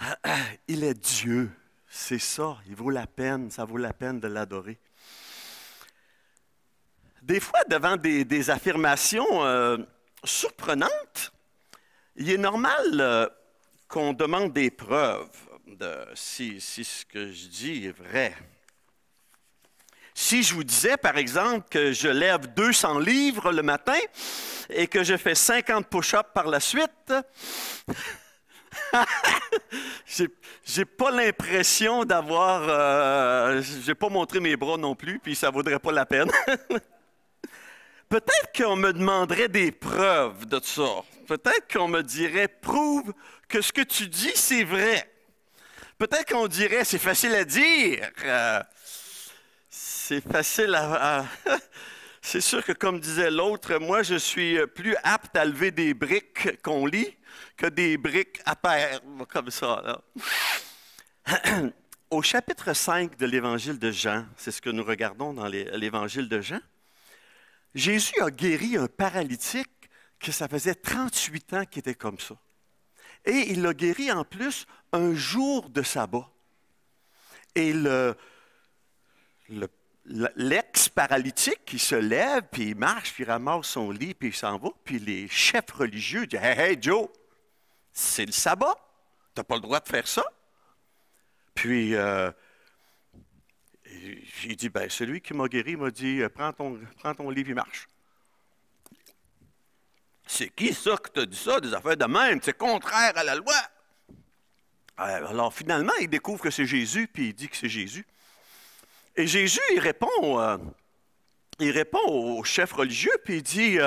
Il est Dieu. C'est ça. Il vaut la peine. Ça vaut la peine de l'adorer. Des fois, devant des, affirmations euh, surprenantes, il est normal euh, qu'on demande des preuves de si, si ce que je dis est vrai. Si je vous disais, par exemple, que je lève 200 livres le matin et que je fais 50 push-ups par la suite, j'ai pas l'impression d'avoir. Euh, j'ai pas montré mes bras non plus, puis ça vaudrait pas la peine. Peut-être qu'on me demanderait des preuves de ça. Peut-être qu'on me dirait prouve que ce que tu dis, c'est vrai. Peut-être qu'on dirait c'est facile à dire. Euh, c'est facile à c'est sûr que, comme disait l'autre, moi, je suis plus apte à lever des briques qu'on lit que des briques à perles, comme ça. Là. Au chapitre 5 de l'Évangile de Jean, c'est ce que nous regardons dans l'Évangile de Jean, Jésus a guéri un paralytique que ça faisait 38 ans qu'il était comme ça. Et il l'a guéri en plus un jour de sabbat. Et le, l'ex-paralytique qui se lève, puis il marche, puis il ramasse son lit, puis il s'en va. Puis les chefs religieux disent Hey, hey Joe, c'est le sabbat. Tu n'as pas le droit de faire ça. Puis, euh, il dit, ben, celui qui m'a guéri m'a dit, euh, prends ton, ton livre et marche. C'est qui ça qui t'a dit ça, des affaires de même? C'est contraire à la loi. Euh, alors finalement, il découvre que c'est Jésus, puis il dit que c'est Jésus. Et Jésus, il répond, il répond au chef religieux, puis il dit,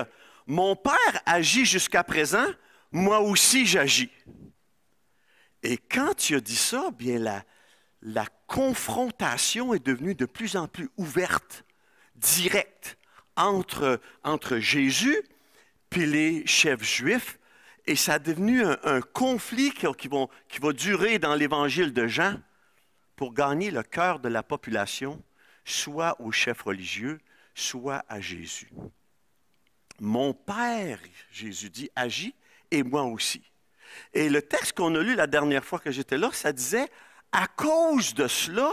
mon Père agit jusqu'à présent moi aussi j'agis. Et quand il a dit ça, bien la, la confrontation est devenue de plus en plus ouverte, directe, entre, entre Jésus et les chefs juifs. Et ça a devenu un, conflit qui, qui va durer dans l'évangile de Jean pour gagner le cœur de la population, soit aux chefs religieux, soit à Jésus. Mon Père, Jésus dit, agit et moi aussi. Et le texte qu'on a lu la dernière fois que j'étais là, ça disait, à cause de cela,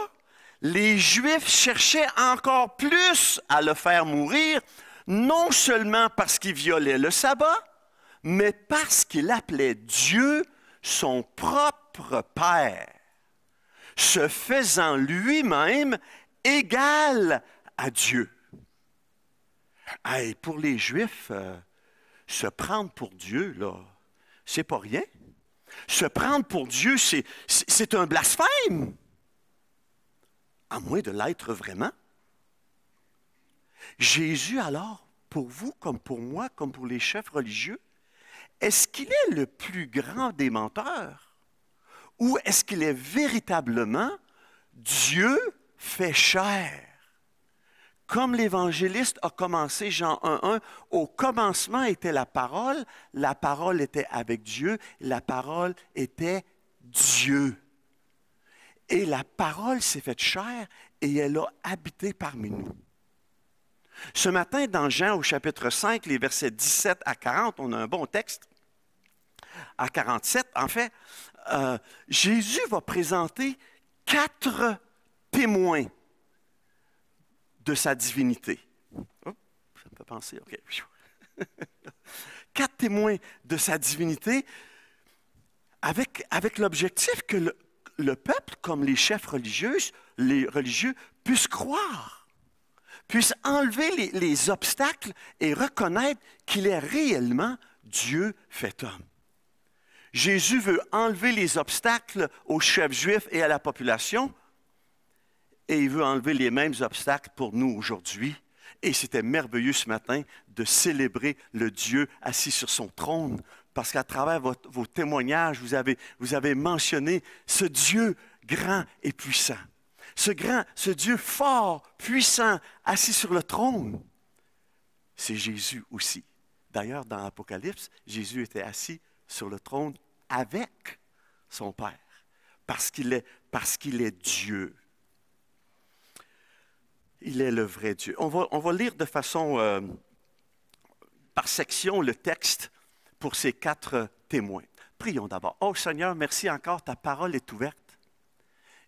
les Juifs cherchaient encore plus à le faire mourir, non seulement parce qu'il violait le sabbat, mais parce qu'il appelait Dieu son propre Père, se faisant lui-même égal à Dieu. Et pour les Juifs, euh, se prendre pour Dieu, là, c'est pas rien. Se prendre pour Dieu, c'est un blasphème. À moins de l'être vraiment. Jésus, alors, pour vous, comme pour moi, comme pour les chefs religieux, est-ce qu'il est le plus grand des menteurs? Ou est-ce qu'il est véritablement Dieu fait chair? Comme l'évangéliste a commencé Jean 1.1, au commencement était la parole, la parole était avec Dieu, la parole était Dieu. Et la parole s'est faite chair et elle a habité parmi nous. Ce matin, dans Jean au chapitre 5, les versets 17 à 40, on a un bon texte, à 47 en fait, euh, Jésus va présenter quatre témoins de sa divinité. Oh, ça me fait penser, Quatre témoins de sa divinité avec, avec l'objectif que le, peuple, comme les chefs religieux, les religieux, puissent croire, puissent enlever les, les obstacles et reconnaître qu'il est réellement Dieu fait homme. Jésus veut enlever les obstacles aux chefs juifs et à la population et il veut enlever les mêmes obstacles pour nous aujourd'hui. Et c'était merveilleux ce matin de célébrer le Dieu assis sur son trône, parce qu'à travers vos témoignages, vous avez, vous avez mentionné ce Dieu grand et puissant, ce grand, ce Dieu fort, puissant, assis sur le trône. C'est Jésus aussi. D'ailleurs, dans l'Apocalypse, Jésus était assis sur le trône avec son Père, parce qu'il est, parce qu'il est Dieu. Il est le vrai Dieu. On va, lire de façon euh, par section le texte pour ces quatre témoins. Prions d'abord. Oh Seigneur, merci encore, ta parole est ouverte.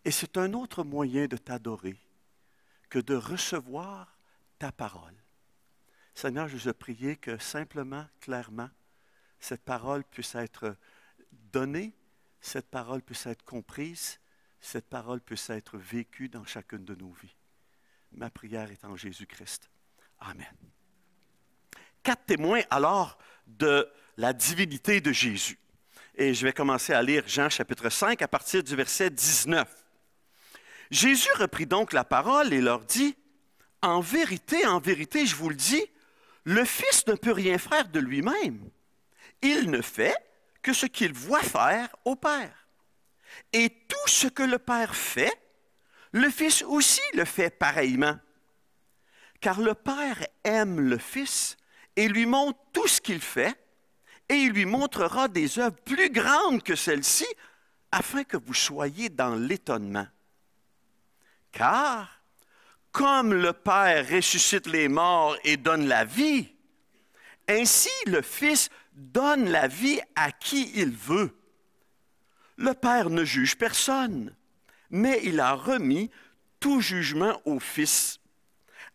Et c'est un autre moyen de t'adorer que de recevoir ta parole. Seigneur, je veux que simplement, clairement, cette parole puisse être donnée, cette parole puisse être comprise, cette parole puisse être vécue dans chacune de nos vies. Ma prière est en Jésus-Christ. Amen. Quatre témoins alors de la divinité de Jésus. Et je vais commencer à lire Jean chapitre 5 à partir du verset 19. Jésus reprit donc la parole et leur dit, En vérité, en vérité, je vous le dis, le Fils ne peut rien faire de lui-même. Il ne fait que ce qu'il voit faire au Père. Et tout ce que le Père fait, le Fils aussi le fait pareillement. Car le Père aime le Fils et lui montre tout ce qu'il fait, et il lui montrera des œuvres plus grandes que celles-ci, afin que vous soyez dans l'étonnement. Car, comme le Père ressuscite les morts et donne la vie, ainsi le Fils donne la vie à qui il veut. Le Père ne juge personne, mais il a remis tout jugement au Fils,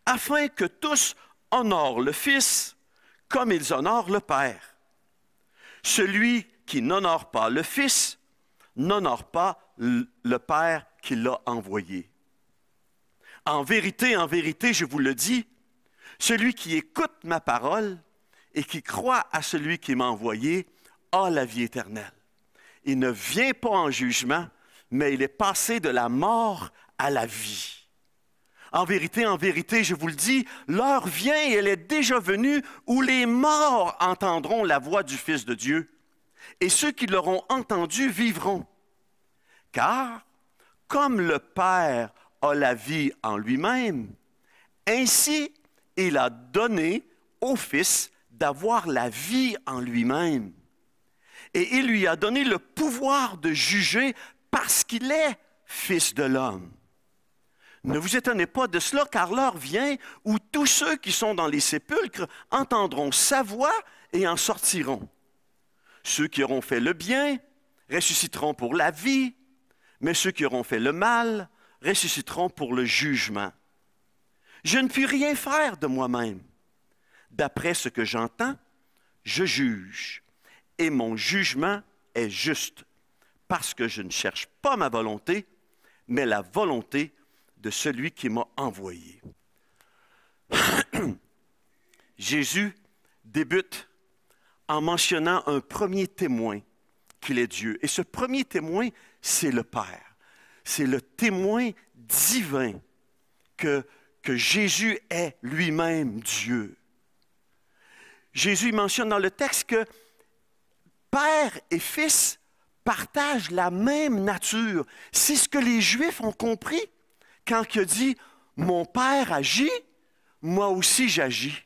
afin que tous honorent le Fils comme ils honorent le Père. Celui qui n'honore pas le Fils n'honore pas le Père qui l'a envoyé. En vérité, en vérité, je vous le dis, celui qui écoute ma parole et qui croit à celui qui m'a envoyé a la vie éternelle. Il ne vient pas en jugement, mais il est passé de la mort à la vie. En vérité, en vérité, je vous le dis, l'heure vient et elle est déjà venue où les morts entendront la voix du Fils de Dieu, et ceux qui l'auront entendu vivront. Car, comme le Père a la vie en lui-même, ainsi il a donné au Fils d'avoir la vie en lui-même. Et il lui a donné le pouvoir de juger parce qu'il est Fils de l'homme. Ne vous étonnez pas de cela, car l'heure vient où tous ceux qui sont dans les sépulcres entendront sa voix et en sortiront. Ceux qui auront fait le bien ressusciteront pour la vie, mais ceux qui auront fait le mal ressusciteront pour le jugement. Je ne puis rien faire de moi-même. D'après ce que j'entends, je juge, et mon jugement est juste, parce que je ne cherche pas ma volonté, mais la volonté de celui qui m'a envoyé. Jésus débute en mentionnant un premier témoin qu'il est Dieu. Et ce premier témoin, c'est le Père. C'est le témoin divin que, que Jésus est lui-même Dieu. Jésus mentionne dans le texte que Père et Fils partagent la même nature. C'est ce que les Juifs ont compris quand il a dit Mon Père agit, moi aussi j'agis.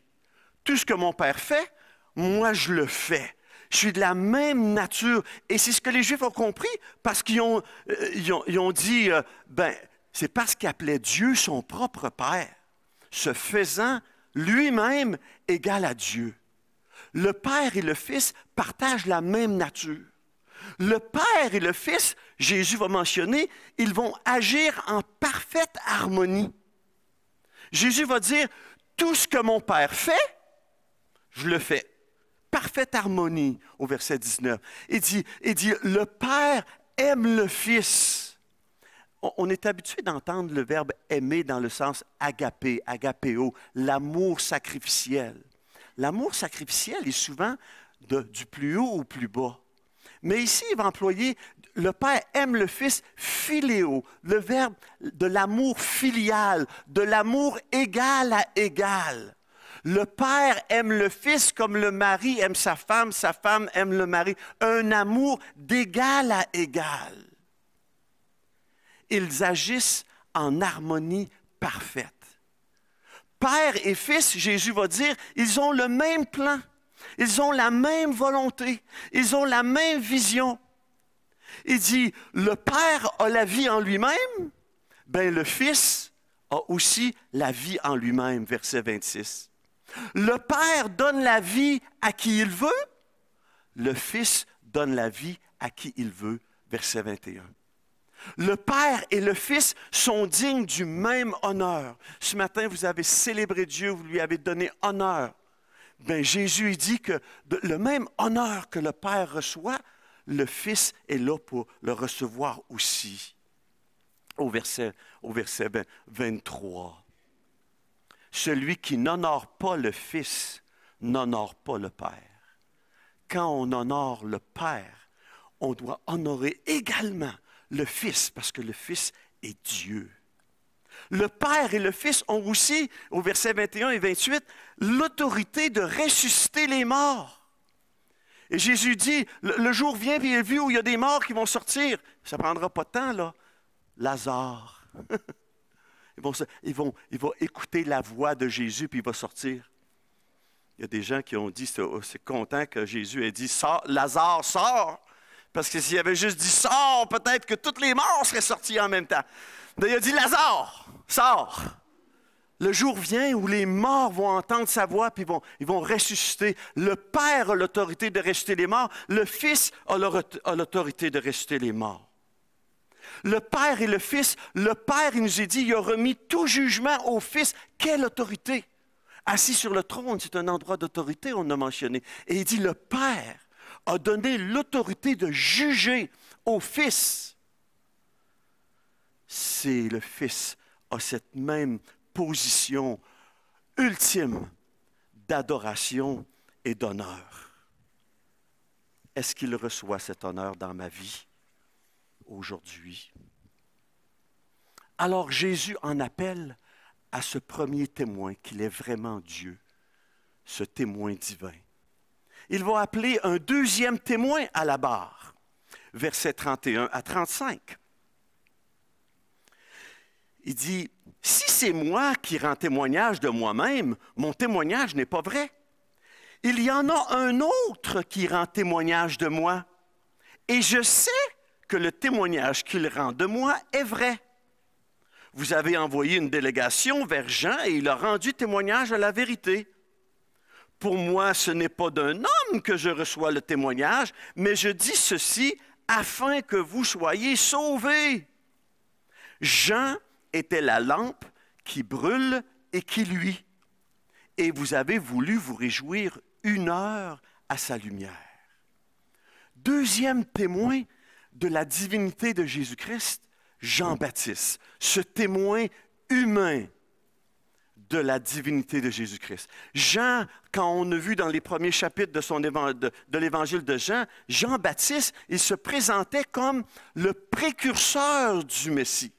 Tout ce que mon Père fait, moi je le fais. Je suis de la même nature. Et c'est ce que les Juifs ont compris parce qu'ils ont, euh, ont, dit euh, Ben, c'est parce qu'il appelait Dieu son propre Père, se faisant lui-même égal à Dieu. Le Père et le Fils partagent la même nature. Le Père et le Fils, Jésus va mentionner, ils vont agir en parfaite harmonie. Jésus va dire, tout ce que mon Père fait, je le fais. Parfaite harmonie au verset 19. Il dit, dit le Père aime le Fils. On est habitué d'entendre le verbe aimer dans le sens agapé, agapéo, l'amour sacrificiel. L'amour sacrificiel est souvent du plus haut au plus bas. Mais ici, il va employer le Père aime le Fils filéo, le verbe de l'amour filial, de l'amour égal à égal. Le Père aime le Fils comme le mari aime sa femme, sa femme aime le mari. Un amour d'égal à égal. Ils agissent en harmonie parfaite. Père et Fils, Jésus va dire, ils ont le même plan. Ils ont la même volonté, ils ont la même vision. Il dit, le Père a la vie en lui-même, ben le Fils a aussi la vie en lui-même, verset 26. Le Père donne la vie à qui il veut, le Fils donne la vie à qui il veut, verset 21. Le Père et le Fils sont dignes du même honneur. Ce matin, vous avez célébré Dieu, vous lui avez donné honneur. Ben, Jésus dit que le même honneur que le Père reçoit, le Fils est là pour le recevoir aussi. au verset 23. Celui qui n'honore pas le Fils n'honore pas le Père. Quand on honore le Père, on doit honorer également le Fils, parce que le Fils est Dieu le Père et le Fils ont aussi, au verset 21 et 28, l'autorité de ressusciter les morts. Et Jésus dit, le, jour vient, puis il vu où il y a des morts qui vont sortir. Ça ne prendra pas de temps, là. Lazare. ils, vont, ils, vont, écouter la voix de Jésus, puis il va sortir. Il y a des gens qui ont dit, c'est content que Jésus ait dit, Lazare sort. Parce que s'il avait juste dit sort peut-être que toutes les morts seraient sortis en même temps. il a dit Lazare, sort ». Le jour vient où les morts vont entendre sa voix puis vont, ils vont ressusciter. Le Père a l'autorité de ressusciter les morts. Le Fils a l'autorité de ressusciter les morts. Le Père et le Fils, le Père, il nous a dit, il a remis tout jugement au Fils. Quelle autorité! Assis sur le trône, c'est un endroit d'autorité, on a mentionné. Et il dit, le Père a donné l'autorité de juger au Fils, Si le Fils a cette même position ultime d'adoration et d'honneur. Est-ce qu'il reçoit cet honneur dans ma vie aujourd'hui? Alors Jésus en appelle à ce premier témoin qu'il est vraiment Dieu, ce témoin divin il va appeler un deuxième témoin à la barre, versets 31 à 35. Il dit, si c'est moi qui rends témoignage de moi-même, mon témoignage n'est pas vrai. Il y en a un autre qui rend témoignage de moi, et je sais que le témoignage qu'il rend de moi est vrai. Vous avez envoyé une délégation vers Jean et il a rendu témoignage à la vérité. Pour moi, ce n'est pas d'un homme que je reçois le témoignage, mais je dis ceci afin que vous soyez sauvés. Jean était la lampe qui brûle et qui lui. Et vous avez voulu vous réjouir une heure à sa lumière. Deuxième témoin de la divinité de Jésus-Christ, Jean-Baptiste, ce témoin humain de la divinité de Jésus-Christ. Jean, quand on a vu dans les premiers chapitres de, son l'évangile de Jean, Jean-Baptiste, il se présentait comme le précurseur du Messie.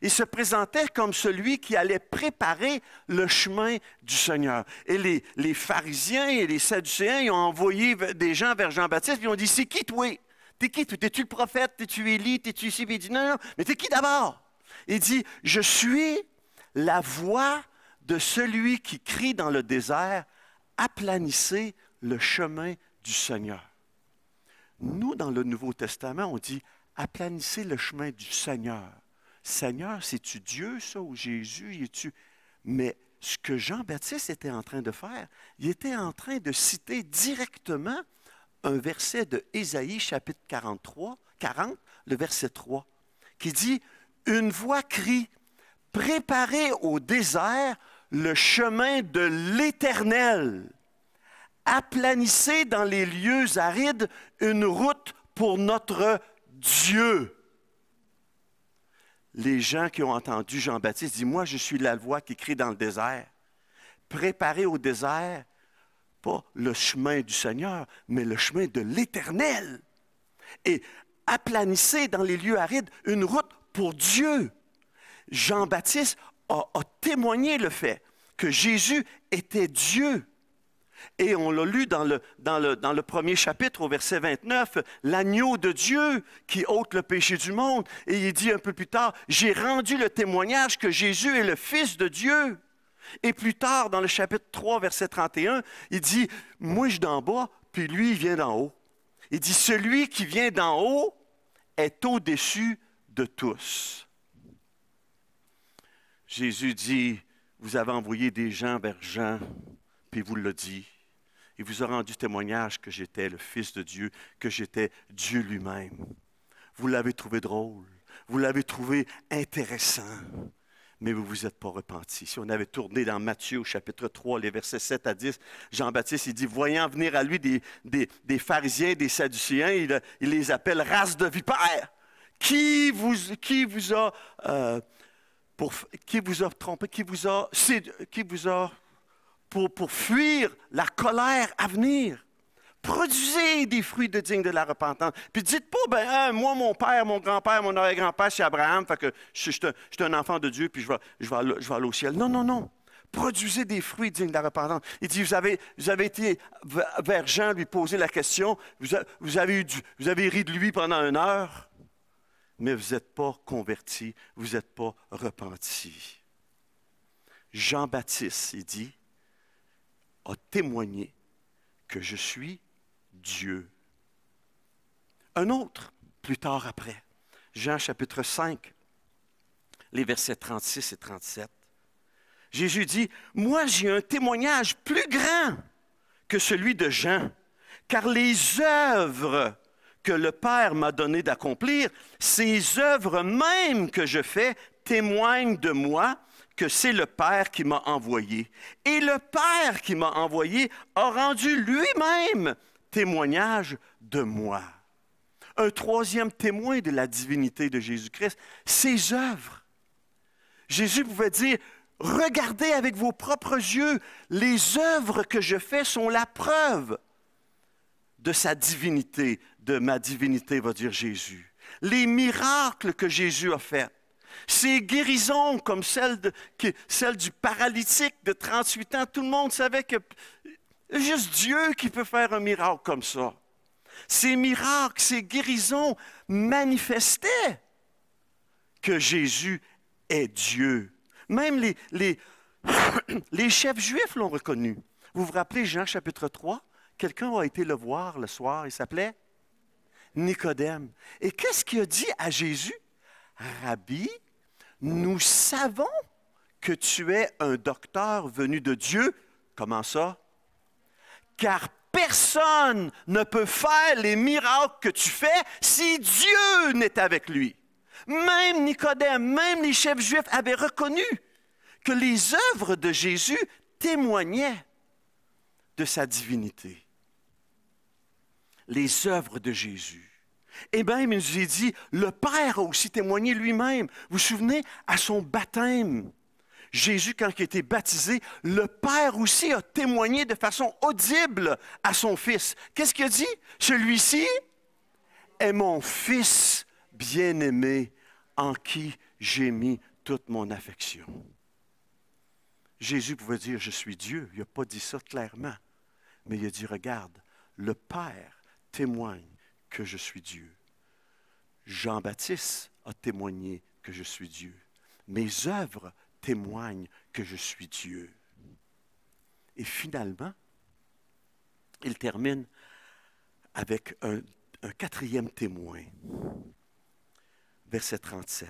Il se présentait comme celui qui allait préparer le chemin du Seigneur. Et les, pharisiens et les sadducéens, ils ont envoyé des gens vers Jean-Baptiste, ils ont dit, c'est qui toi? T'es qui? T'es-tu le prophète? T'es-tu Élie? T'es-tu ici? Il non, non, mais t'es qui d'abord? Il dit, je suis la voix, de celui qui crie dans le désert, aplanissez le chemin du Seigneur. Nous, dans le Nouveau Testament, on dit, aplanissez le chemin du Seigneur. Seigneur, c'est-tu Dieu, ça, ou Jésus, es-tu... Mais ce que Jean-Baptiste était en train de faire, il était en train de citer directement un verset de Ésaïe chapitre 43, 40, le verset 3, qui dit, Une voix crie, préparez au désert le chemin de l'Éternel. Aplanissez dans les lieux arides une route pour notre Dieu. Les gens qui ont entendu Jean-Baptiste disent, moi je suis la voix qui crie dans le désert. Préparez au désert, pas le chemin du Seigneur, mais le chemin de l'Éternel. Et aplanissez dans les lieux arides une route pour Dieu. Jean-Baptiste a, a témoigné le fait que Jésus était Dieu. Et on l'a lu dans le, dans, le, dans le, premier chapitre, au verset 29, l'agneau de Dieu qui ôte le péché du monde. Et il dit un peu plus tard, j'ai rendu le témoignage que Jésus est le Fils de Dieu. Et plus tard, dans le chapitre 3, verset 31, il dit, moi je d'en bas, puis lui il vient d'en haut. Il dit, celui qui vient d'en haut est au-dessus de tous. Jésus dit, vous avez envoyé des gens vers Jean, puis vous l'a dit. Il vous a rendu témoignage que j'étais le Fils de Dieu, que j'étais Dieu lui-même. Vous l'avez trouvé drôle, vous l'avez trouvé intéressant, mais vous ne vous êtes pas repenti. Si on avait tourné dans Matthieu au chapitre 3, les versets 7 à 10, Jean-Baptiste, il dit, voyant venir à lui des, des, pharisiens, des sadducéens, il, les appelle race de vipères. Qui vous, qui vous a... Euh, qui vous a trompé, qui vous a, qui vous a pour, pour fuir la colère à venir. Produisez des fruits de de la repentance. Puis dites pas, ben, hein, moi, mon père, mon grand-père, mon arrière-grand-père, c'est Abraham, fait que je, suis un, enfant de Dieu, puis je vais, je, je vais aller au ciel. Non, non, non produisez des fruits dignes de la repentance. Il dit, vous avez, vous avez été vers Jean lui poser la question, vous, avez, vous avez ri de lui pendant une heure, mais vous n'êtes pas converti, vous n'êtes pas repenti. Jean-Baptiste, il dit, a témoigné que je suis Dieu. Un autre, plus tard après, Jean chapitre 5, les versets 36 et 37. Jésus dit, Moi j'ai un témoignage plus grand que celui de Jean, car les œuvres que le Père m'a donné d'accomplir, ces œuvres même que je fais témoignent de moi que c'est le Père qui m'a envoyé. Et le Père qui m'a envoyé a rendu lui-même témoignage de moi. Un troisième témoin de la divinité de Jésus-Christ, ses œuvres. Jésus pouvait dire, regardez avec vos propres yeux, les œuvres que je fais sont la preuve de sa divinité, de ma divinité, va dire Jésus. Les miracles que Jésus a faits, ces guérisons comme celle, de, celle du paralytique de 38 ans, tout le monde savait que juste Dieu qui peut faire un miracle comme ça. Ces miracles, ces guérisons manifestaient que Jésus est Dieu. Même les, les, les chefs juifs l'ont reconnu. Vous vous rappelez Jean chapitre 3? Quelqu'un a été le voir le soir, il s'appelait Nicodème. Et qu'est-ce qu'il a dit à Jésus? Rabbi, nous savons que tu es un docteur venu de Dieu. Comment ça? Car personne ne peut faire les miracles que tu fais si Dieu n'est avec lui. Même Nicodème, même les chefs juifs avaient reconnu que les œuvres de Jésus témoignaient de sa divinité les œuvres de Jésus. Et même, il nous a dit, le Père a aussi témoigné lui-même. Vous vous souvenez, à son baptême, Jésus, quand il a été baptisé, le Père aussi a témoigné de façon audible à son Fils. Qu'est-ce qu'il a dit? Celui-ci est mon Fils bien-aimé en qui j'ai mis toute mon affection. Jésus pouvait dire, je suis Dieu. Il n'a pas dit ça clairement. Mais il a dit, regarde, le Père témoigne que je suis Dieu. Jean-Baptiste a témoigné que je suis Dieu. Mes œuvres témoignent que je suis Dieu. Et finalement, il termine avec un, un quatrième témoin. Verset 37.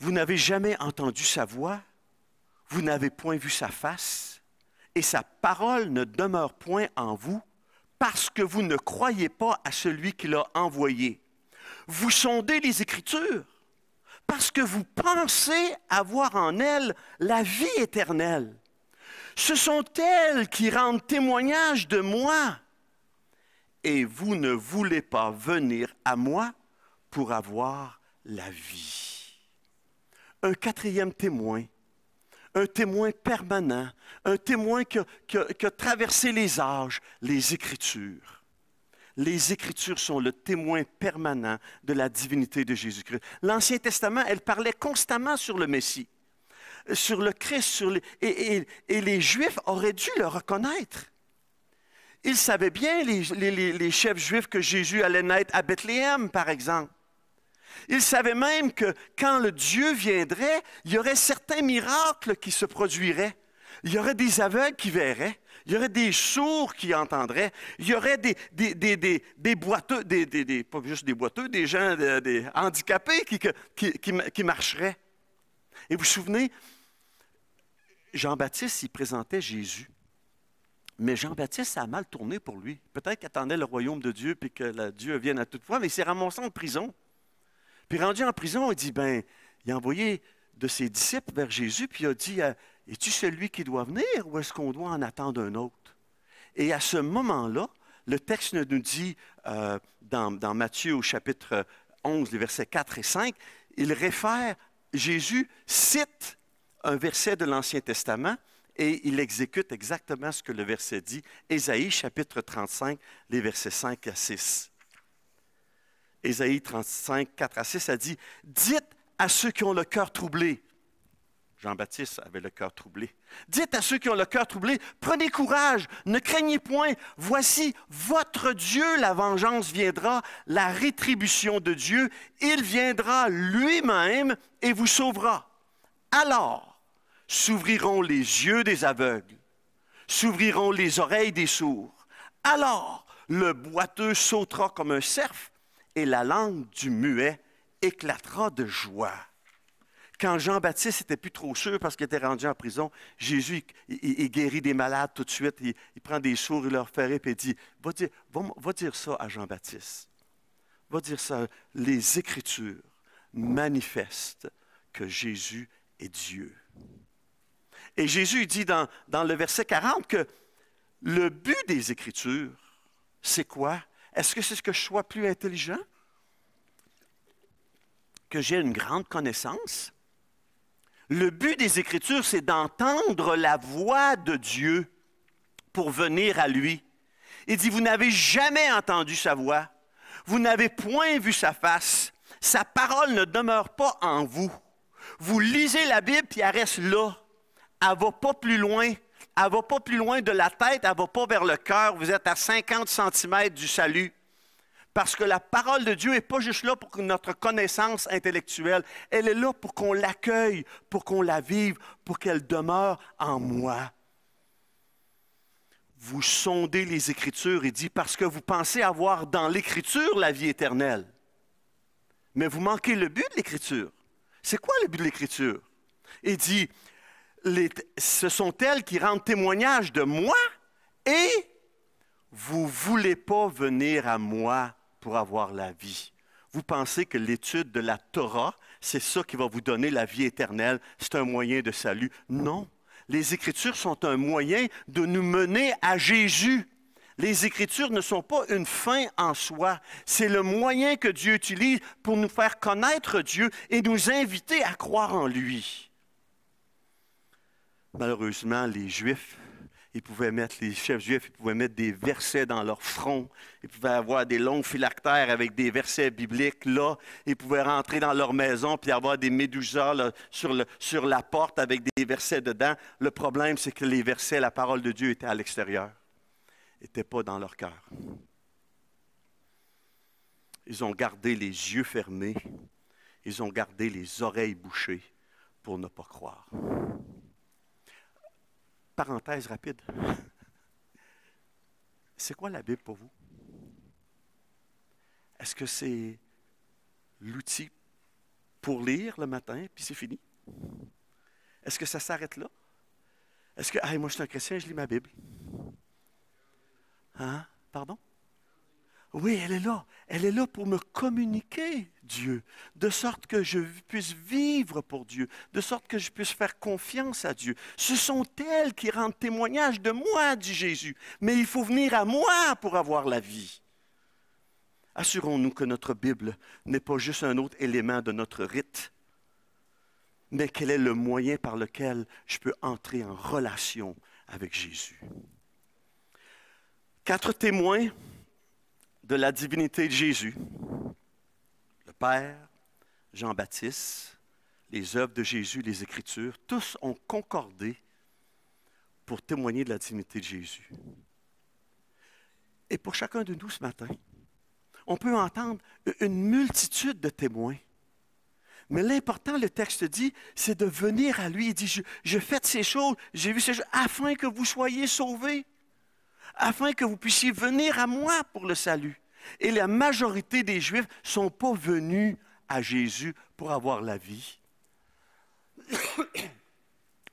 Vous n'avez jamais entendu sa voix, vous n'avez point vu sa face, et sa parole ne demeure point en vous, parce que vous ne croyez pas à celui qui l'a envoyé. Vous sondez les Écritures parce que vous pensez avoir en elles la vie éternelle. Ce sont elles qui rendent témoignage de moi. Et vous ne voulez pas venir à moi pour avoir la vie. Un quatrième témoin un témoin permanent, un témoin qui a, traversé les âges, les Écritures. Les Écritures sont le témoin permanent de la divinité de Jésus-Christ. L'Ancien Testament, elle parlait constamment sur le Messie, sur le Christ, sur et, les Juifs auraient dû le reconnaître. Ils savaient bien, les, les chefs juifs, que Jésus allait naître à Bethléem, par exemple. Il savait même que quand le Dieu viendrait, il y aurait certains miracles qui se produiraient. Il y aurait des aveugles qui verraient. Il y aurait des sourds qui entendraient. Il y aurait des, des, des, boiteux, des, pas juste des boiteux, des gens des handicapés qui, marcheraient. Et vous vous souvenez, Jean-Baptiste, il présentait Jésus. Mais Jean-Baptiste, ça a mal tourné pour lui. Peut-être qu'il attendait le royaume de Dieu puis que Dieu vienne à toute fois, mais il s'est ramassé en prison. Puis rendu en prison, il dit, ben, il a envoyé de ses disciples vers Jésus, puis il a dit, euh, es-tu celui qui doit venir ou est-ce qu'on doit en attendre un autre? Et à ce moment-là, le texte nous dit, euh, dans, dans, Matthieu au chapitre 11, les versets 4 et 5, il réfère, Jésus cite un verset de l'Ancien Testament et il exécute exactement ce que le verset dit, Ésaïe chapitre 35, les versets 5 à 6. Ésaïe 35, 4 à 6, a dit Dites à ceux qui ont le cœur troublé. Jean-Baptiste avait le cœur troublé. Dites à ceux qui ont le cœur troublé, prenez courage, ne craignez point, voici votre Dieu, la vengeance viendra, la rétribution de Dieu, il viendra lui-même et vous sauvera. Alors s'ouvriront les yeux des aveugles, s'ouvriront les oreilles des sourds. Alors le boiteux sautera comme un cerf, et la langue du muet éclatera de joie. Quand Jean-Baptiste n'était plus trop sûr parce qu'il était rendu en prison, Jésus, il, guérit des malades tout de suite, il, prend des sourds, il leur fait rire et dit, va dire, va dire ça à Jean-Baptiste. Va dire ça, les Écritures manifestent que Jésus est Dieu. Et Jésus dit dans, dans le verset 40 que le but des Écritures, c'est quoi? Est-ce que c'est ce que je sois plus intelligent? Que j'ai une grande connaissance? Le but des Écritures, c'est d'entendre la voix de Dieu pour venir à lui. Il dit, vous n'avez jamais entendu sa voix, vous n'avez point vu sa face, sa parole ne demeure pas en vous. Vous lisez la Bible, puis elle reste là. Elle ne va pas plus loin elle ne va pas plus loin de la tête, elle ne va pas vers le cœur. Vous êtes à 50 cm du salut. Parce que la parole de Dieu n'est pas juste là pour notre connaissance intellectuelle, elle est là pour qu'on l'accueille, pour qu'on la vive, pour qu'elle demeure en moi. Vous sondez les Écritures, et dit, parce que vous pensez avoir dans l'Écriture la vie éternelle. Mais vous manquez le but de l'Écriture. C'est quoi le but de l'Écriture? Il dit, ce sont elles qui rendent témoignage de moi et vous ne voulez pas venir à moi pour avoir la vie. Vous pensez que l'étude de la Torah, c'est ça qui va vous donner la vie éternelle, c'est un moyen de salut. Non, les Écritures sont un moyen de nous mener à Jésus. Les Écritures ne sont pas une fin en soi, c'est le moyen que Dieu utilise pour nous faire connaître Dieu et nous inviter à croire en lui. Malheureusement, les Juifs, ils pouvaient mettre, les chefs juifs, ils pouvaient mettre des versets dans leur front. Ils pouvaient avoir des longs phylactères avec des versets bibliques là. Ils pouvaient rentrer dans leur maison puis avoir des médusas sur, la porte avec des versets dedans. Le problème, c'est que les versets, la parole de Dieu était à l'extérieur, n'était pas dans leur cœur. Ils ont gardé les yeux fermés. Ils ont gardé les oreilles bouchées pour ne pas croire parenthèse rapide. C'est quoi la Bible pour vous? Est-ce que c'est l'outil pour lire le matin, puis c'est fini? Est-ce que ça s'arrête là? Est-ce que, ah, moi je suis un chrétien, je lis ma Bible? Hein? Pardon? Oui, elle est là. Elle est là pour me communiquer Dieu, de sorte que je puisse vivre pour Dieu, de sorte que je puisse faire confiance à Dieu. Ce sont elles qui rendent témoignage de moi, dit Jésus. Mais il faut venir à moi pour avoir la vie. Assurons-nous que notre Bible n'est pas juste un autre élément de notre rite, mais quel est le moyen par lequel je peux entrer en relation avec Jésus. Quatre témoins de la divinité de Jésus, le Père, Jean-Baptiste, les œuvres de Jésus, les Écritures, tous ont concordé pour témoigner de la divinité de Jésus. Et pour chacun de nous ce matin, on peut entendre une multitude de témoins. Mais l'important, le texte dit, c'est de venir à lui. Il dit, je, je fais ces choses, j'ai vu ces choses, afin que vous soyez sauvés afin que vous puissiez venir à moi pour le salut. Et la majorité des Juifs ne sont pas venus à Jésus pour avoir la vie.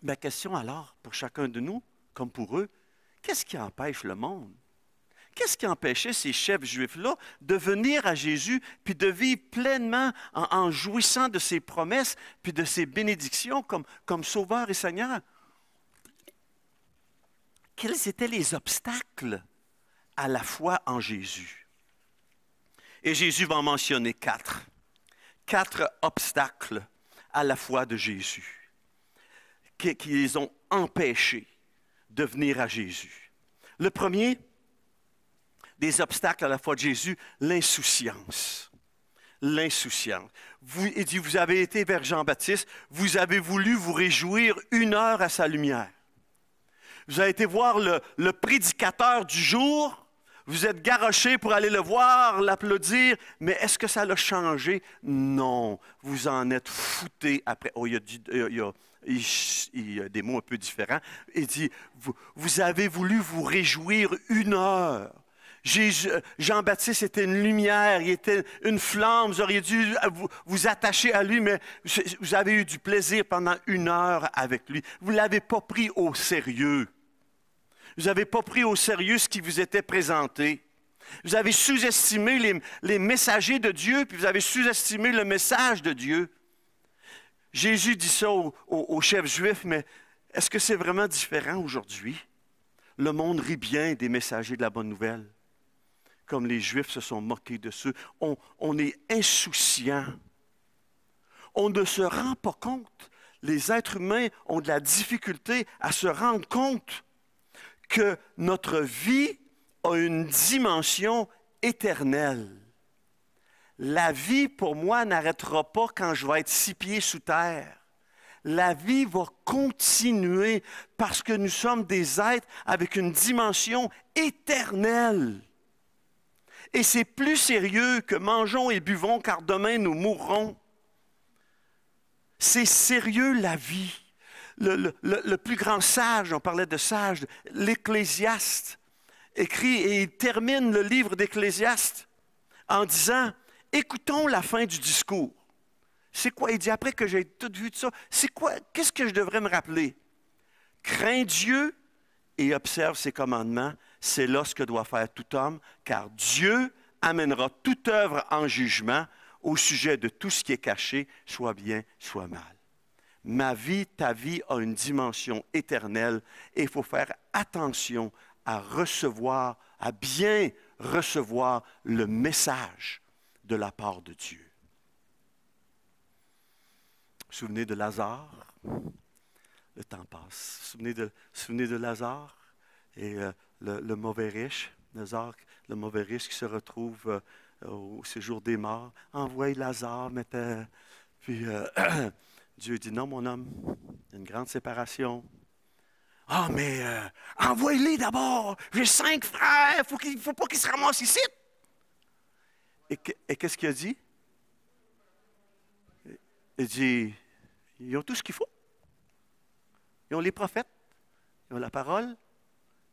Ma question alors, pour chacun de nous, comme pour eux, qu'est-ce qui empêche le monde? Qu'est-ce qui empêchait ces chefs juifs-là de venir à Jésus, puis de vivre pleinement en, jouissant de ses promesses, puis de ses bénédictions comme, comme sauveur et Seigneur? quels étaient les obstacles à la foi en Jésus. Et Jésus va en mentionner quatre. Quatre obstacles à la foi de Jésus qui, les ont empêchés de venir à Jésus. Le premier des obstacles à la foi de Jésus, l'insouciance. L'insouciance. il dit, vous avez été vers Jean-Baptiste, vous avez voulu vous réjouir une heure à sa lumière. Vous avez été voir le, prédicateur du jour. Vous êtes garoché pour aller le voir, l'applaudir, mais est-ce que ça l'a changé? Non. Vous en êtes fouté après. il y a, des mots un peu différents. Il dit Vous, avez voulu vous réjouir une heure. Jean-Baptiste était une lumière, il était une flamme, vous auriez dû vous, vous attacher à lui, mais vous avez eu du plaisir pendant une heure avec lui. Vous ne l'avez pas pris au sérieux. Vous n'avez pas pris au sérieux ce qui vous était présenté. Vous avez sous-estimé les, messagers de Dieu, puis vous avez sous-estimé le message de Dieu. Jésus dit ça aux chefs juifs, mais est-ce que c'est vraiment différent aujourd'hui? Le monde rit bien des messagers de la bonne nouvelle, comme les Juifs se sont moqués de ceux. On, on est insouciant. On ne se rend pas compte. Les êtres humains ont de la difficulté à se rendre compte que notre vie a une dimension éternelle. La vie, pour moi, n'arrêtera pas quand je vais être six pieds sous terre. La vie va continuer parce que nous sommes des êtres avec une dimension éternelle. Et c'est plus sérieux que mangeons et buvons car demain nous mourrons. C'est sérieux la vie le, plus grand sage, on parlait de sage, l'Ecclésiaste, écrit et il termine le livre d'Ecclésiaste en disant, écoutons la fin du discours. C'est quoi? Il dit, après que j'ai tout vu de ça, c'est quoi? Qu'est-ce que je devrais me rappeler? Crains Dieu et observe ses commandements. C'est là ce que doit faire tout homme, car Dieu amènera toute œuvre en jugement au sujet de tout ce qui est caché, soit bien, soit mal ma vie, ta vie a une dimension éternelle et il faut faire attention à recevoir, à bien recevoir le message de la part de Dieu. Souvenez de Lazare, le temps passe. Souvenez de, souvenez de Lazare et euh, le, mauvais riche, Lazare, le mauvais riche qui se retrouve euh, au séjour des morts, Envoyez Lazare, mettez... puis euh, Dieu dit non, mon homme, une grande séparation. Ah, mais euh, envoyez les d'abord. J'ai cinq frères, faut il ne faut pas qu'ils se ramassent ici. Et, qu'est-ce qu'il a dit? Il dit, ils ont tout ce qu'il faut. Ils ont les prophètes, ils ont la parole.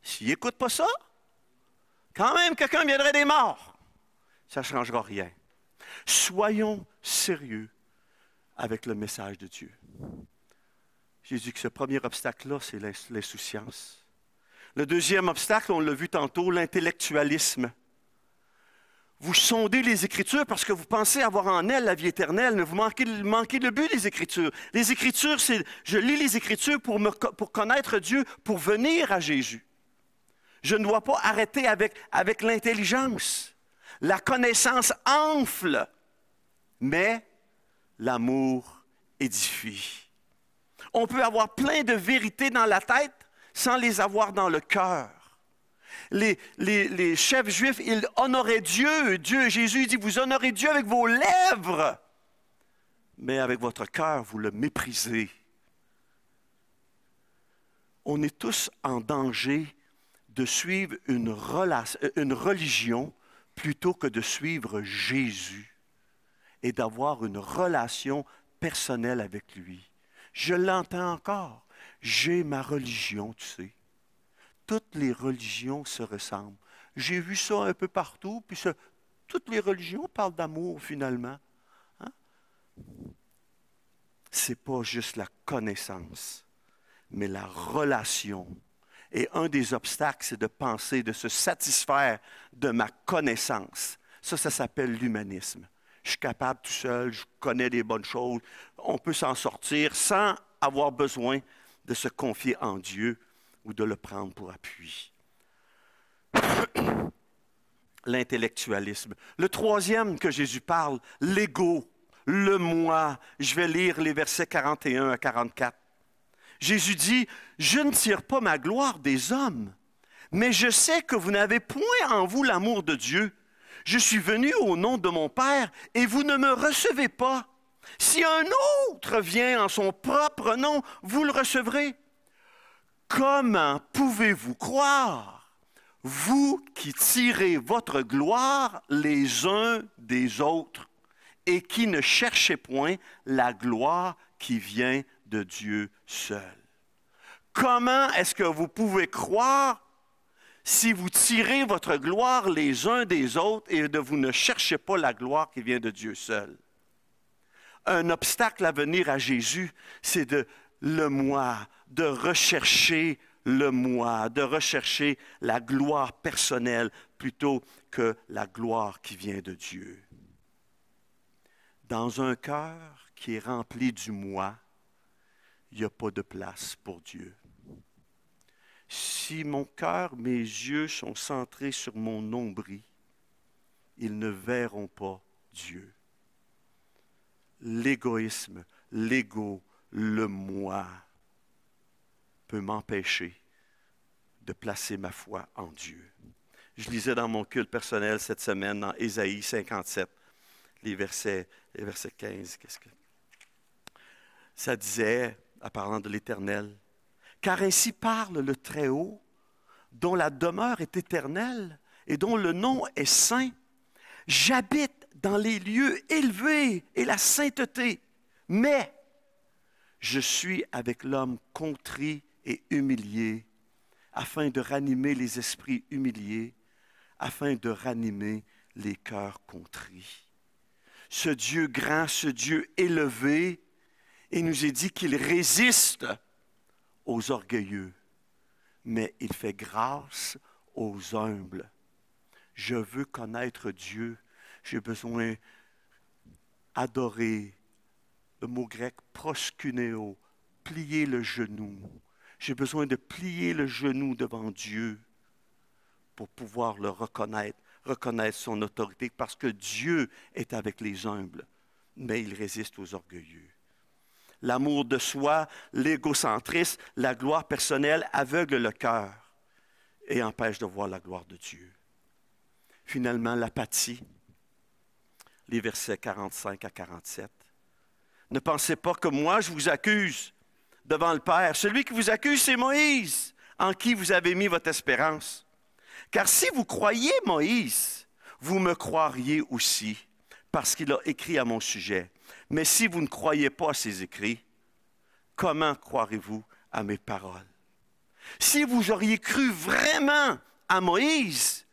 S'ils n'écoutent pas ça, quand même quelqu'un viendrait des morts. Ça ne changera rien. Soyons sérieux avec le message de Dieu. Jésus que ce premier obstacle-là, c'est l'insouciance. Le deuxième obstacle, on l'a vu tantôt, l'intellectualisme. Vous sondez les Écritures parce que vous pensez avoir en elles la vie éternelle, mais vous manquez, manquez le but des Écritures. Les Écritures, c'est je lis les Écritures pour, connaître Dieu, pour venir à Jésus. Je ne dois pas arrêter avec, avec l'intelligence. La connaissance enfle, mais l'amour édifie. On peut avoir plein de vérités dans la tête sans les avoir dans le cœur. Les, chefs juifs, ils honoraient Dieu. Dieu, Jésus dit, vous honorez Dieu avec vos lèvres, mais avec votre cœur, vous le méprisez. On est tous en danger de suivre une euh, religion plutôt que de suivre Jésus et d'avoir une relation personnelle avec lui. Je l'entends encore. J'ai ma religion, tu sais. Toutes les religions se ressemblent. J'ai vu ça un peu partout, puis toutes les religions parlent d'amour finalement. Hein? Ce n'est pas juste la connaissance, mais la relation. Et un des obstacles, c'est de penser, de se satisfaire de ma connaissance. Ça, ça s'appelle l'humanisme je suis capable tout seul, je connais des bonnes choses, on peut s'en sortir sans avoir besoin de se confier en Dieu ou de le prendre pour appui. L'intellectualisme. Le troisième que Jésus parle, l'ego, le moi. Je vais lire les versets 41 à 44. Jésus dit, Je ne tire pas ma gloire des hommes, mais je sais que vous n'avez point en vous l'amour de Dieu. Je suis venu au nom de mon Père et vous ne me recevez pas. Si un autre vient en son propre nom, vous le recevrez. Comment pouvez-vous croire, vous qui tirez votre gloire les uns des autres et qui ne cherchez point la gloire qui vient de Dieu seul? Comment est-ce que vous pouvez croire si vous tirez votre gloire les uns des autres et de vous ne cherchez pas la gloire qui vient de Dieu seul. Un obstacle à venir à Jésus, c'est de le moi, de rechercher le moi, de rechercher la gloire personnelle plutôt que la gloire qui vient de Dieu. Dans un cœur qui est rempli du moi, il n'y a pas de place pour Dieu. Si mon cœur, mes yeux sont centrés sur mon nombril, ils ne verront pas Dieu. L'égoïsme, l'ego, le moi peut m'empêcher de placer ma foi en Dieu. Je lisais dans mon culte personnel cette semaine dans Ésaïe 57, les versets, les versets 15. Qu'est-ce que ça disait, en parlant de l'Éternel, car ainsi parle le Très-Haut, dont la demeure est éternelle et dont le nom est saint. J'habite dans les lieux élevés et la sainteté, mais je suis avec l'homme contrit et humilié, afin de ranimer les esprits humiliés, afin de ranimer les cœurs contrits. Ce Dieu grand, ce Dieu élevé, il nous est dit qu'il résiste aux orgueilleux, mais il fait grâce aux humbles. Je veux connaître Dieu. J'ai besoin d'adorer le mot grec proskuneo, plier le genou. J'ai besoin de plier le genou devant Dieu pour pouvoir le reconnaître, reconnaître son autorité, parce que Dieu est avec les humbles, mais il résiste aux orgueilleux l'amour de soi, l'égocentrisme, la gloire personnelle aveugle le cœur et empêche de voir la gloire de Dieu. Finalement, l'apathie, les versets 45 à 47. Ne pensez pas que moi je vous accuse devant le Père. Celui qui vous accuse, c'est Moïse, en qui vous avez mis votre espérance. Car si vous croyez Moïse, vous me croiriez aussi, parce qu'il a écrit à mon sujet. Mais si vous ne croyez pas à ces écrits, comment croirez-vous à mes paroles? Si vous auriez cru vraiment à Moïse,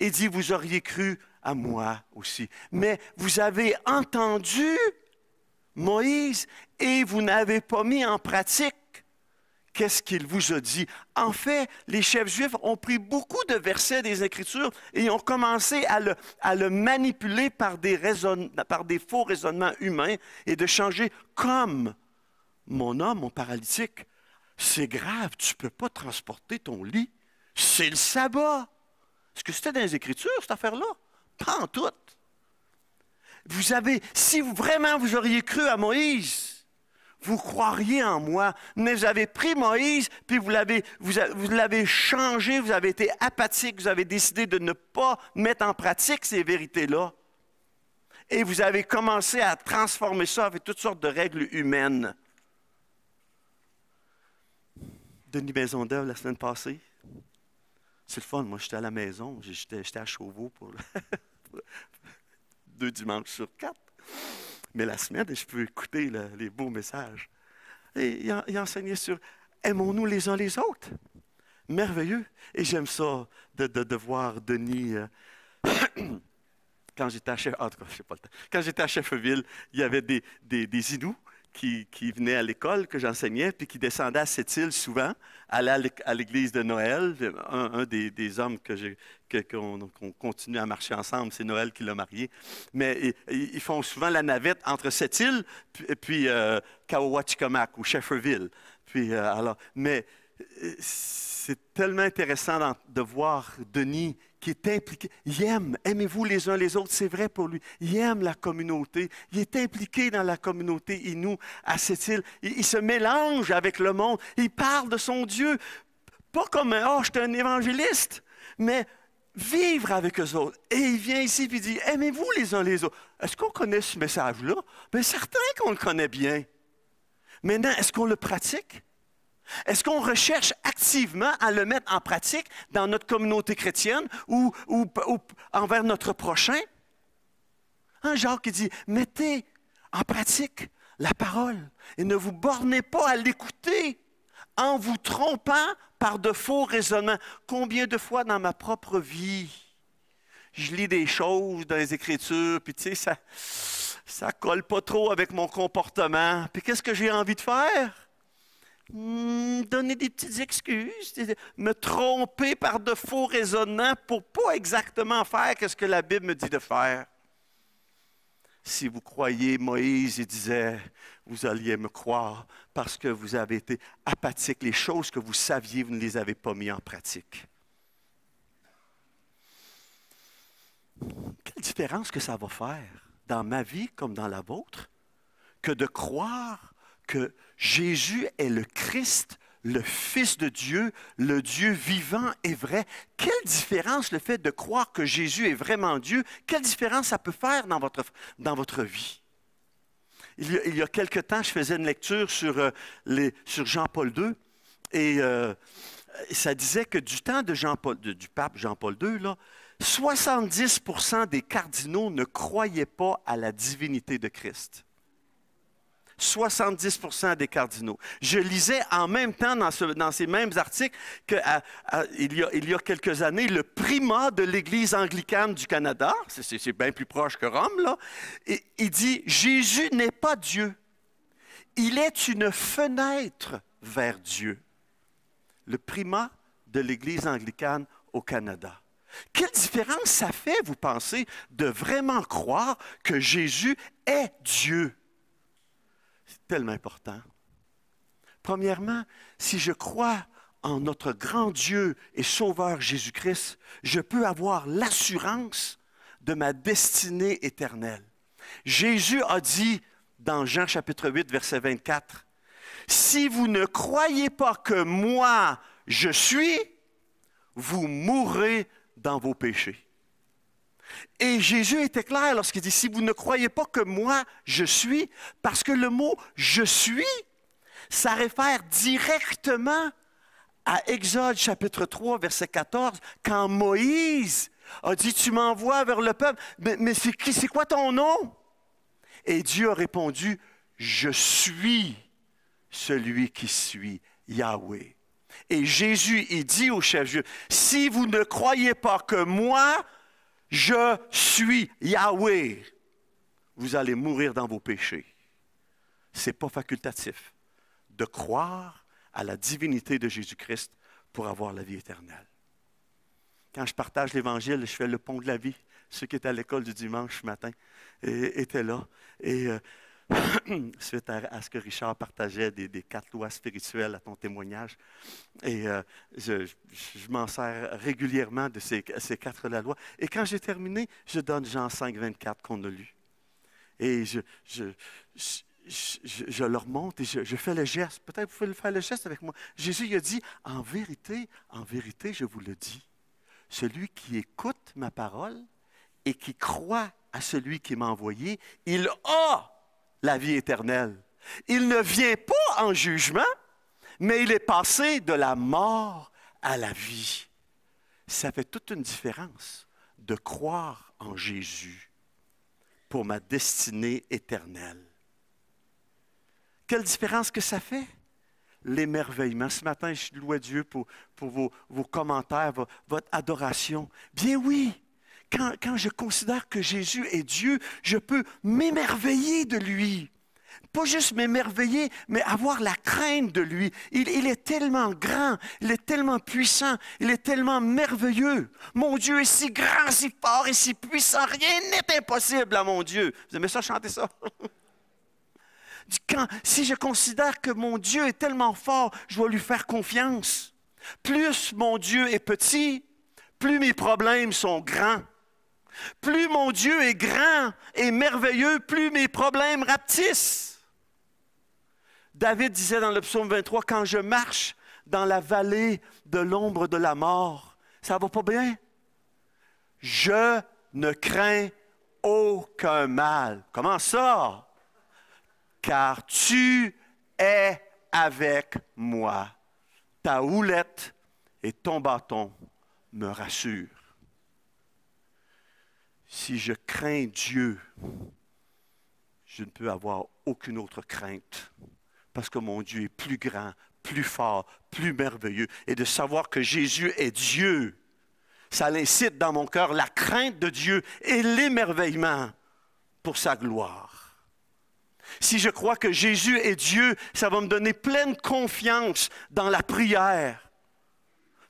il dit, vous auriez cru à moi aussi. Mais vous avez entendu Moïse et vous n'avez pas mis en pratique qu'est-ce qu'il vous a dit. En fait, les chefs juifs ont pris beaucoup de versets des Écritures et ont commencé à le, manipuler par des, par des faux raisonnements humains et de changer comme mon homme, mon paralytique, c'est grave, tu ne peux pas transporter ton lit. C'est le sabbat. Est-ce que c'était dans les Écritures, cette affaire-là? Pas en tout. Vous avez, si vraiment vous auriez cru à Moïse, vous croiriez en moi, mais vous avez pris Moïse, puis vous l'avez, vous, l'avez changé, vous avez été apathique, vous avez décidé de ne pas mettre en pratique ces vérités-là. Et vous avez commencé à transformer ça avec toutes sortes de règles humaines. Denis d'œuvre la semaine passée, c'est le fun. Moi, j'étais à la maison, j'étais à Chauveau pour deux dimanches sur quatre mais la semaine, je peux écouter les beaux messages. Et il, enseignait sur aimons-nous les uns les autres. Merveilleux. Et j'aime ça de, de, voir Denis. Euh, quand j'étais à Chef, Quand j'étais à il y avait des, des, des qui, qui venaient à l'école que j'enseignais, puis qui descendait à cette île souvent, allait à l'église de Noël. Un, des, hommes que qu'on continue à marcher ensemble, c'est Noël qui l'a marié. Mais ils, font souvent la navette entre cette île et puis euh, ou Shefferville. Puis, euh, alors, mais c'est tellement intéressant de voir Denis qui est impliqué. Il aime, aimez-vous les uns les autres, c'est vrai pour lui. Il aime la communauté, il est impliqué dans la communauté nous, à cette île. Il, il, se mélange avec le monde, il parle de son Dieu, pas comme « oh, je suis un évangéliste », mais vivre avec eux autres. Et il vient ici et dit, aimez-vous les uns les autres. Est-ce qu'on connaît ce message-là? Bien, certain qu'on le connaît bien. Maintenant, est-ce qu'on le pratique? Est-ce qu'on recherche activement à le mettre en pratique dans notre communauté chrétienne ou, envers notre prochain? Un genre qui dit, mettez en pratique la parole et ne vous bornez pas à l'écouter en vous trompant par de faux raisonnements. Combien de fois dans ma propre vie, je lis des choses dans les Écritures, puis tu sais, ça ne colle pas trop avec mon comportement. Puis qu'est-ce que j'ai envie de faire? Hmm, donner des petites excuses, me tromper par de faux raisonnements pour pas exactement faire ce que la Bible me dit de faire. Si vous croyez Moïse, il disait, vous alliez me croire parce que vous avez été apathique. Les choses que vous saviez, vous ne les avez pas mises en pratique. Quelle différence que ça va faire dans ma vie comme dans la vôtre que de croire que Jésus est le Christ, le Fils de Dieu, le Dieu vivant et vrai. Quelle différence le fait de croire que Jésus est vraiment Dieu, quelle différence ça peut faire dans votre, dans votre vie? Il y, a, quelque temps, je faisais une lecture sur, euh, sur Jean-Paul II et euh, ça disait que du temps de Jean -Paul, du pape Jean-Paul II, là, 70 des cardinaux ne croyaient pas à la divinité de Christ. 70 des cardinaux. Je lisais en même temps dans, ces mêmes articles qu'il y, y, a quelques années, le primat de l'Église anglicane du Canada, c'est bien plus proche que Rome, là, il dit, Jésus n'est pas Dieu. Il est une fenêtre vers Dieu. Le primat de l'Église anglicane au Canada. Quelle différence ça fait, vous pensez, de vraiment croire que Jésus est Dieu? tellement important. Premièrement, si je crois en notre grand Dieu et Sauveur Jésus-Christ, je peux avoir l'assurance de ma destinée éternelle. Jésus a dit dans Jean chapitre 8, verset 24, Si vous ne croyez pas que moi je suis, vous mourrez dans vos péchés. Et Jésus était clair lorsqu'il dit, si vous ne croyez pas que moi, je suis, parce que le mot je suis, ça réfère directement à Exode chapitre 3, verset 14, quand Moïse a dit, tu m'envoies vers le peuple, mais, c'est qui, c'est quoi ton nom? Et Dieu a répondu, je suis celui qui suit Yahweh. Et Jésus, il dit au chef Dieu si vous ne croyez pas que moi, je suis Yahweh, vous allez mourir dans vos péchés. Ce n'est pas facultatif de croire à la divinité de Jésus-Christ pour avoir la vie éternelle. Quand je partage l'Évangile, je fais le pont de la vie. Ceux qui étaient à l'école du dimanche matin étaient là. Et euh, suite à, ce que Richard partageait des, quatre lois spirituelles à ton témoignage. Et euh, je, m'en sers régulièrement de ces, quatre lois. Et quand j'ai terminé, je donne Jean 5, 24 qu'on a lu. Et je, je, je leur montre et je, fais le geste. Peut-être vous pouvez faire le geste avec moi. Jésus il a dit, en vérité, en vérité, je vous le dis, celui qui écoute ma parole et qui croit à celui qui m'a envoyé, il a la vie éternelle. Il ne vient pas en jugement, mais il est passé de la mort à la vie. Ça fait toute une différence de croire en Jésus pour ma destinée éternelle. Quelle différence que ça fait? L'émerveillement. Ce matin, je louais Dieu pour, vos, vos commentaires, votre adoration. Bien oui, quand, je considère que Jésus est Dieu, je peux m'émerveiller de lui pas juste m'émerveiller, mais avoir la crainte de lui. Il, est tellement grand, il est tellement puissant, il est tellement merveilleux. Mon Dieu est si grand, si fort et si puissant, rien n'est impossible à mon Dieu. Vous aimez ça chanter ça? si je considère que mon Dieu est tellement fort, je dois lui faire confiance. Plus mon Dieu est petit, plus mes problèmes sont grands. Plus mon Dieu est grand et merveilleux, plus mes problèmes rapetissent. David disait dans le psaume 23, quand je marche dans la vallée de l'ombre de la mort, ça ne va pas bien. Je ne crains aucun mal. Comment ça? Car tu es avec moi. Ta houlette et ton bâton me rassurent si je crains Dieu, je ne peux avoir aucune autre crainte, parce que mon Dieu est plus grand, plus fort, plus merveilleux. Et de savoir que Jésus est Dieu, ça l'incite dans mon cœur la crainte de Dieu et l'émerveillement pour sa gloire. Si je crois que Jésus est Dieu, ça va me donner pleine confiance dans la prière,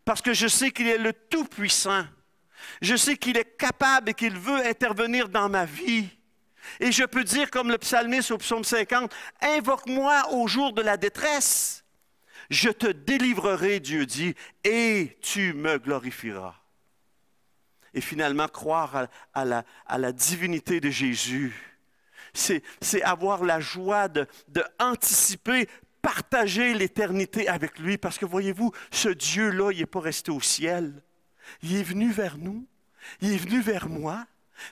parce que je sais qu'il est le Tout-Puissant je sais qu'il est capable et qu'il veut intervenir dans ma vie. Et je peux dire, comme le psalmiste au psaume 50, Invoque-moi au jour de la détresse. Je te délivrerai, Dieu dit, et tu me glorifieras. Et finalement, croire à, la, divinité de Jésus, c'est avoir la joie de, anticiper, partager l'éternité avec lui, parce que voyez-vous, ce Dieu-là, il n'est pas resté au ciel. Il est venu vers nous, il est venu vers moi,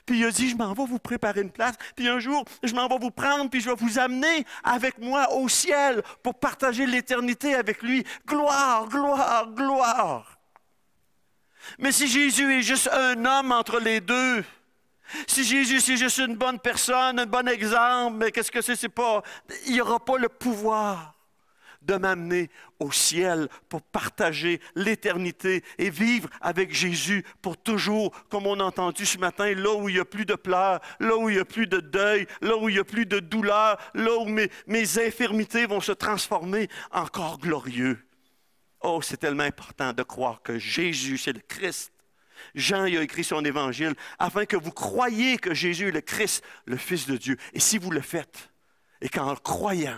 puis il a dit, je m'en vais vous préparer une place, puis un jour, je m'en vais vous prendre, puis je vais vous amener avec moi au ciel pour partager l'éternité avec lui. Gloire, gloire, gloire. Mais si Jésus est juste un homme entre les deux, si Jésus je juste une bonne personne, un bon exemple, mais qu'est-ce que c'est, c'est pas, il aura pas le pouvoir de m'amener au ciel pour partager l'éternité et vivre avec Jésus pour toujours, comme on a entendu ce matin, là où il n'y a plus de pleurs, là où il n'y a plus de deuil, là où il n'y a plus de douleur, là où mes, infirmités vont se transformer en corps glorieux. Oh, c'est tellement important de croire que Jésus, c'est le Christ. Jean y a écrit son évangile afin que vous croyiez que Jésus est le Christ, le Fils de Dieu. Et si vous le faites, et qu'en croyant,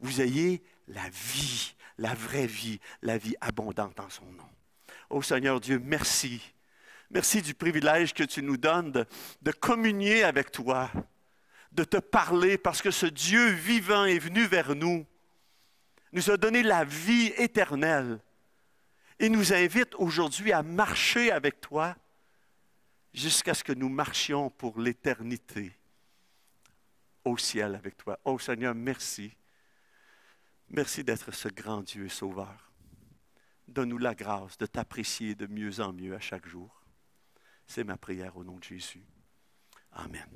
vous ayez la vie, la vraie vie, la vie abondante en son nom. Ô Seigneur Dieu, merci. Merci du privilège que tu nous donnes de, de communier avec toi, de te parler, parce que ce Dieu vivant est venu vers nous, nous a donné la vie éternelle et nous invite aujourd'hui à marcher avec toi jusqu'à ce que nous marchions pour l'éternité au ciel avec toi. Ô Seigneur, merci. Merci d'être ce grand Dieu sauveur. Donne-nous la grâce de t'apprécier de mieux en mieux à chaque jour. C'est ma prière au nom de Jésus. Amen.